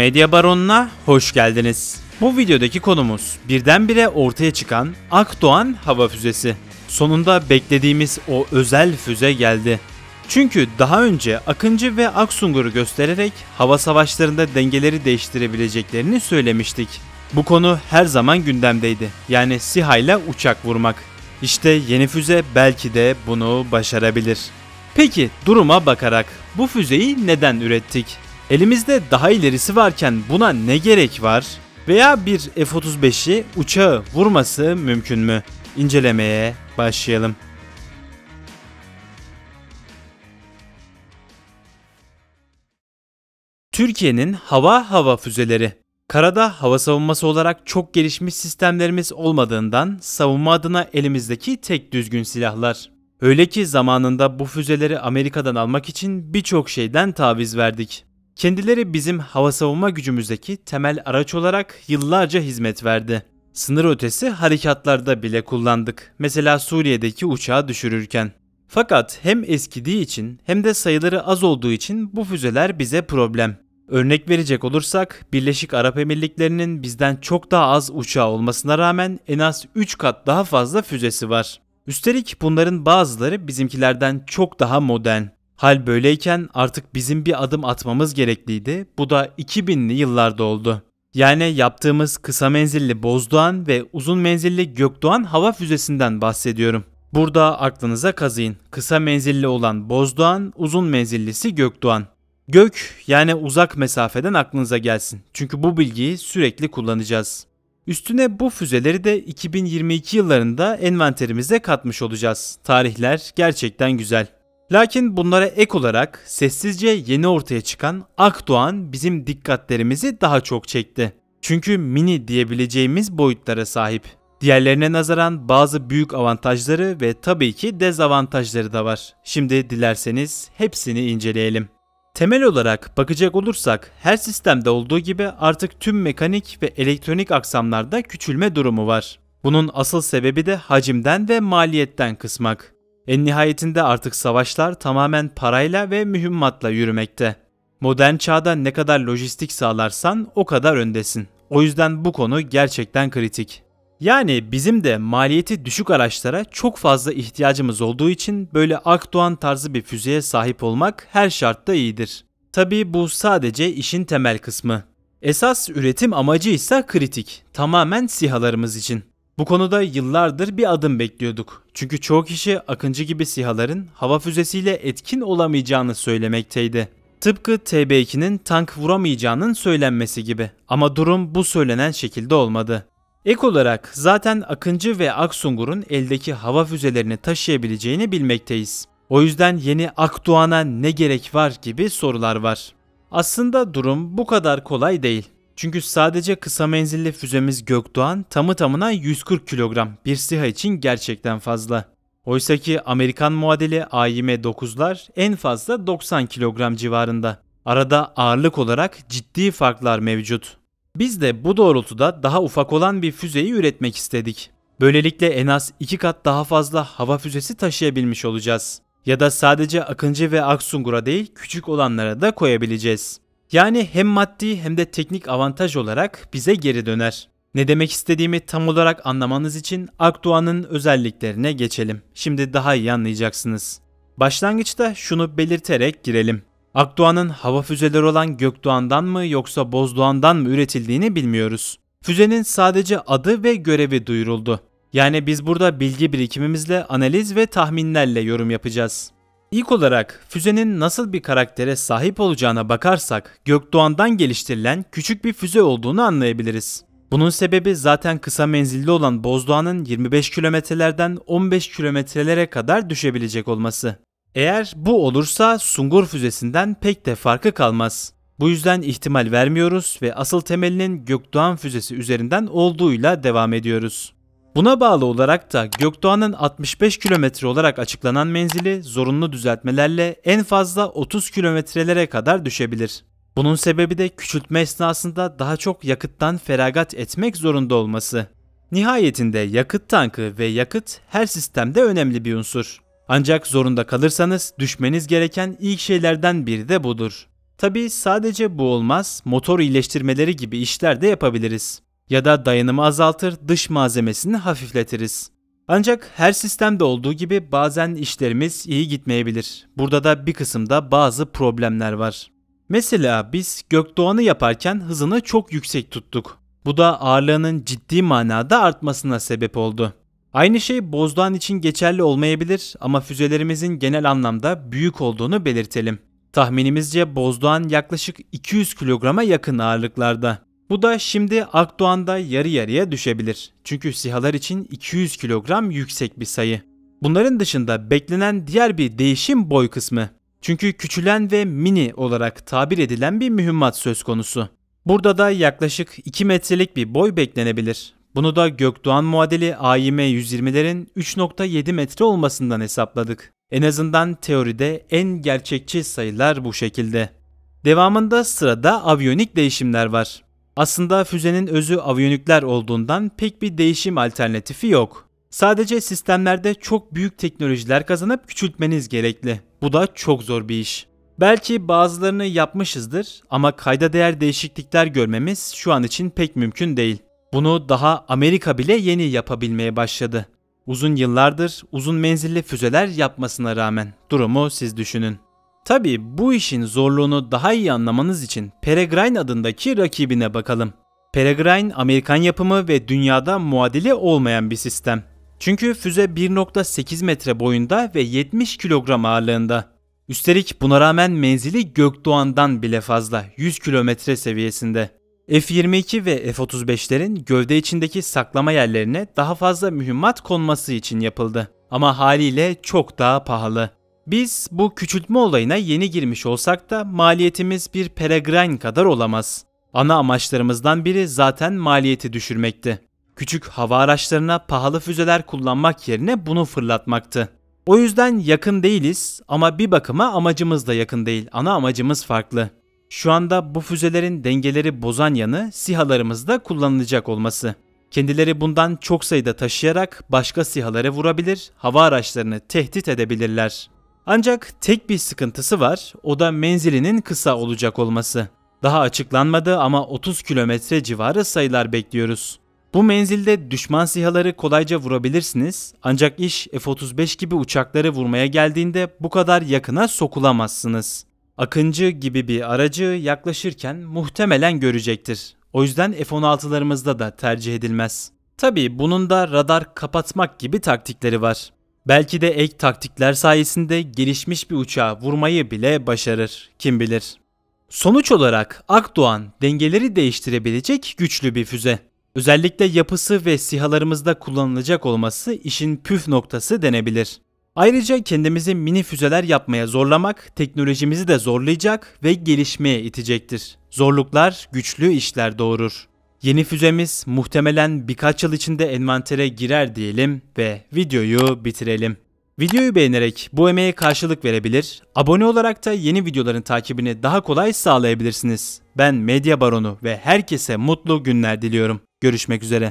Medya Baronu'na hoş geldiniz. Bu videodaki konumuz birdenbire ortaya çıkan Akdoğan hava füzesi. Sonunda beklediğimiz o özel füze geldi. Çünkü daha önce Akıncı ve Aksungur'u göstererek hava savaşlarında dengeleri değiştirebileceklerini söylemiştik. Bu konu her zaman gündemdeydi. Yani SİHA ile uçak vurmak. İşte yeni füze belki de bunu başarabilir. Peki duruma bakarak bu füzeyi neden ürettik? Elimizde daha ilerisi varken buna ne gerek var? Veya bir F-35'i uçağı vurması mümkün mü? İncelemeye başlayalım. Türkiye'nin hava hava füzeleri Karada hava savunması olarak çok gelişmiş sistemlerimiz olmadığından savunma adına elimizdeki tek düzgün silahlar. Öyle ki zamanında bu füzeleri Amerika'dan almak için birçok şeyden taviz verdik. Kendileri bizim hava savunma gücümüzdeki temel araç olarak yıllarca hizmet verdi. Sınır ötesi harekatlarda bile kullandık. Mesela Suriye'deki uçağı düşürürken. Fakat hem eskidiği için hem de sayıları az olduğu için bu füzeler bize problem. Örnek verecek olursak Birleşik Arap Emirlikleri'nin bizden çok daha az uçağı olmasına rağmen en az 3 kat daha fazla füzesi var. Üstelik bunların bazıları bizimkilerden çok daha modern. Hal böyleyken artık bizim bir adım atmamız gerekliydi. Bu da 2000'li yıllarda oldu. Yani yaptığımız kısa menzilli Bozdoğan ve uzun menzilli Gökdoğan hava füzesinden bahsediyorum. Burada aklınıza kazıyın. Kısa menzilli olan Bozdoğan, uzun menzillisi Gökdoğan. Gök yani uzak mesafeden aklınıza gelsin. Çünkü bu bilgiyi sürekli kullanacağız. Üstüne bu füzeleri de 2022 yıllarında envanterimize katmış olacağız. Tarihler gerçekten güzel. Lakin bunlara ek olarak sessizce yeni ortaya çıkan Akdoğan bizim dikkatlerimizi daha çok çekti. Çünkü mini diyebileceğimiz boyutlara sahip. Diğerlerine nazaran bazı büyük avantajları ve tabii ki dezavantajları da var. Şimdi dilerseniz hepsini inceleyelim. Temel olarak bakacak olursak her sistemde olduğu gibi artık tüm mekanik ve elektronik aksamlarda küçülme durumu var. Bunun asıl sebebi de hacimden ve maliyetten kısmak. En nihayetinde artık savaşlar tamamen parayla ve mühimmatla yürümekte. Modern çağda ne kadar lojistik sağlarsan o kadar öndesin. O yüzden bu konu gerçekten kritik. Yani bizim de maliyeti düşük araçlara çok fazla ihtiyacımız olduğu için böyle Akdoğan tarzı bir füzeye sahip olmak her şartta iyidir. Tabi bu sadece işin temel kısmı. Esas üretim amacı ise kritik. Tamamen sihalarımız için. Bu konuda yıllardır bir adım bekliyorduk. Çünkü çoğu kişi Akıncı gibi sihaların hava füzesiyle etkin olamayacağını söylemekteydi. Tıpkı TB2'nin tank vuramayacağının söylenmesi gibi. Ama durum bu söylenen şekilde olmadı. Ek olarak zaten Akıncı ve Aksungur'un eldeki hava füzelerini taşıyabileceğini bilmekteyiz. O yüzden yeni Akdoğan'a ne gerek var gibi sorular var. Aslında durum bu kadar kolay değil. Çünkü sadece kısa menzilli füzemiz Gökdoğan tamı tamına 140 kilogram bir SİHA için gerçekten fazla. Oysaki Amerikan muadili AIM-9'lar en fazla 90 kilogram civarında. Arada ağırlık olarak ciddi farklar mevcut. Biz de bu doğrultuda daha ufak olan bir füzeyi üretmek istedik. Böylelikle en az iki kat daha fazla hava füzesi taşıyabilmiş olacağız. Ya da sadece Akıncı ve Aksungur'a değil küçük olanlara da koyabileceğiz. Yani hem maddi hem de teknik avantaj olarak bize geri döner. Ne demek istediğimi tam olarak anlamanız için Akdoğan'ın özelliklerine geçelim. Şimdi daha iyi anlayacaksınız. Başlangıçta şunu belirterek girelim. Akdoğan'ın hava füzeleri olan Gökdoğan'dan mı yoksa Bozdoğan'dan mı üretildiğini bilmiyoruz. Füzenin sadece adı ve görevi duyuruldu. Yani biz burada bilgi birikimimizle analiz ve tahminlerle yorum yapacağız. İlk olarak füzenin nasıl bir karaktere sahip olacağına bakarsak Gökdoğan'dan geliştirilen küçük bir füze olduğunu anlayabiliriz. Bunun sebebi zaten kısa menzilli olan Bozdoğan'ın 25 kilometrelerden 15 kilometrelere kadar düşebilecek olması. Eğer bu olursa Sungur füzesinden pek de farkı kalmaz. Bu yüzden ihtimal vermiyoruz ve asıl temelinin Gökdoğan füzesi üzerinden olduğuyla devam ediyoruz. Buna bağlı olarak da Gökdoğan'ın 65 kilometre olarak açıklanan menzili zorunlu düzeltmelerle en fazla 30 kilometrelere kadar düşebilir. Bunun sebebi de küçültme esnasında daha çok yakıttan feragat etmek zorunda olması. Nihayetinde yakıt tankı ve yakıt her sistemde önemli bir unsur. Ancak zorunda kalırsanız düşmeniz gereken ilk şeylerden biri de budur. Tabi sadece bu olmaz, motor iyileştirmeleri gibi işler de yapabiliriz ya da dayanımı azaltır, dış malzemesini hafifletiriz. Ancak her sistemde olduğu gibi bazen işlerimiz iyi gitmeyebilir. Burada da bir kısımda bazı problemler var. Mesela biz gökdoğanı yaparken hızını çok yüksek tuttuk. Bu da ağırlığının ciddi manada artmasına sebep oldu. Aynı şey bozdoğan için geçerli olmayabilir ama füzelerimizin genel anlamda büyük olduğunu belirtelim. Tahminimizce bozdoğan yaklaşık 200 kilograma yakın ağırlıklarda. Bu da şimdi Akdoğan'da yarı yarıya düşebilir. Çünkü sihalar için 200 kilogram yüksek bir sayı. Bunların dışında beklenen diğer bir değişim boy kısmı. Çünkü küçülen ve mini olarak tabir edilen bir mühimmat söz konusu. Burada da yaklaşık 2 metrelik bir boy beklenebilir. Bunu da Gökdoğan muadili AİM 120'lerin 3.7 metre olmasından hesapladık. En azından teoride en gerçekçi sayılar bu şekilde. Devamında sırada aviyonik değişimler var. Aslında füzenin özü aviyonikler olduğundan pek bir değişim alternatifi yok. Sadece sistemlerde çok büyük teknolojiler kazanıp küçültmeniz gerekli. Bu da çok zor bir iş. Belki bazılarını yapmışızdır ama kayda değer değişiklikler görmemiz şu an için pek mümkün değil. Bunu daha Amerika bile yeni yapabilmeye başladı. Uzun yıllardır uzun menzilli füzeler yapmasına rağmen durumu siz düşünün. Tabi bu işin zorluğunu daha iyi anlamanız için Peregrine adındaki rakibine bakalım. Peregrine Amerikan yapımı ve dünyada muadili olmayan bir sistem. Çünkü füze 1.8 metre boyunda ve 70 kilogram ağırlığında. Üstelik buna rağmen menzili Gökdoğan'dan bile fazla 100 kilometre seviyesinde. F-22 ve F-35'lerin gövde içindeki saklama yerlerine daha fazla mühimmat konması için yapıldı. Ama haliyle çok daha pahalı. Biz bu küçültme olayına yeni girmiş olsak da maliyetimiz bir peregrin kadar olamaz. Ana amaçlarımızdan biri zaten maliyeti düşürmekti. Küçük hava araçlarına pahalı füzeler kullanmak yerine bunu fırlatmaktı. O yüzden yakın değiliz ama bir bakıma amacımız da yakın değil. Ana amacımız farklı. Şu anda bu füzelerin dengeleri bozan yanı sihalarımızda kullanılacak olması. Kendileri bundan çok sayıda taşıyarak başka sihaları vurabilir, hava araçlarını tehdit edebilirler. Ancak tek bir sıkıntısı var, o da menzilinin kısa olacak olması. Daha açıklanmadı ama 30 kilometre civarı sayılar bekliyoruz. Bu menzilde düşman sihaları kolayca vurabilirsiniz ancak iş F-35 gibi uçakları vurmaya geldiğinde bu kadar yakına sokulamazsınız. Akıncı gibi bir aracı yaklaşırken muhtemelen görecektir. O yüzden F-16'larımızda da tercih edilmez. Tabi bunun da radar kapatmak gibi taktikleri var. Belki de ek taktikler sayesinde gelişmiş bir uçağı vurmayı bile başarır. Kim bilir. Sonuç olarak Akdoğan dengeleri değiştirebilecek güçlü bir füze. Özellikle yapısı ve sihalarımızda kullanılacak olması işin püf noktası denebilir. Ayrıca kendimizi mini füzeler yapmaya zorlamak teknolojimizi de zorlayacak ve gelişmeye itecektir. Zorluklar güçlü işler doğurur. Yeni füzemiz muhtemelen birkaç yıl içinde envantere girer diyelim ve videoyu bitirelim. Videoyu beğenerek bu emeğe karşılık verebilir, abone olarak da yeni videoların takibini daha kolay sağlayabilirsiniz. Ben Medya Baronu ve herkese mutlu günler diliyorum. Görüşmek üzere.